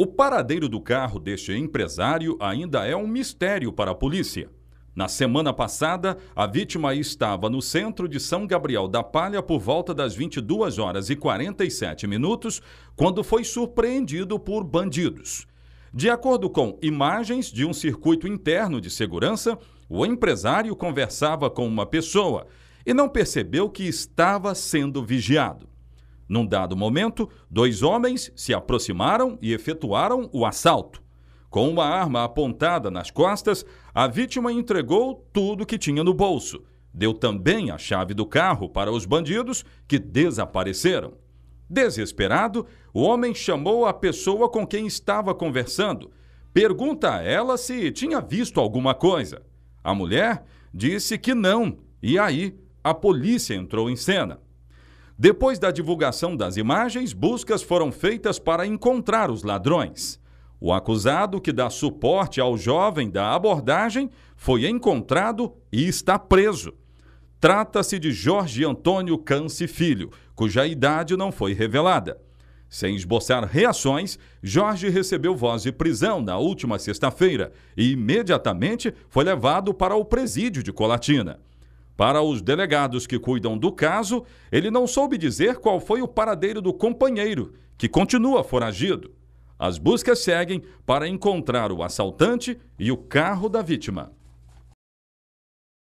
O paradeiro do carro deste empresário ainda é um mistério para a polícia. Na semana passada, a vítima estava no centro de São Gabriel da Palha por volta das 22 horas e 47 minutos, quando foi surpreendido por bandidos. De acordo com imagens de um circuito interno de segurança, o empresário conversava com uma pessoa e não percebeu que estava sendo vigiado. Num dado momento, dois homens se aproximaram e efetuaram o assalto. Com uma arma apontada nas costas, a vítima entregou tudo que tinha no bolso. Deu também a chave do carro para os bandidos, que desapareceram. Desesperado, o homem chamou a pessoa com quem estava conversando. Pergunta a ela se tinha visto alguma coisa. A mulher disse que não, e aí a polícia entrou em cena. Depois da divulgação das imagens, buscas foram feitas para encontrar os ladrões. O acusado que dá suporte ao jovem da abordagem foi encontrado e está preso. Trata-se de Jorge Antônio Canse Filho, cuja idade não foi revelada. Sem esboçar reações, Jorge recebeu voz de prisão na última sexta-feira e imediatamente foi levado para o presídio de Colatina. Para os delegados que cuidam do caso, ele não soube dizer qual foi o paradeiro do companheiro, que continua foragido. As buscas seguem para encontrar o assaltante e o carro da vítima.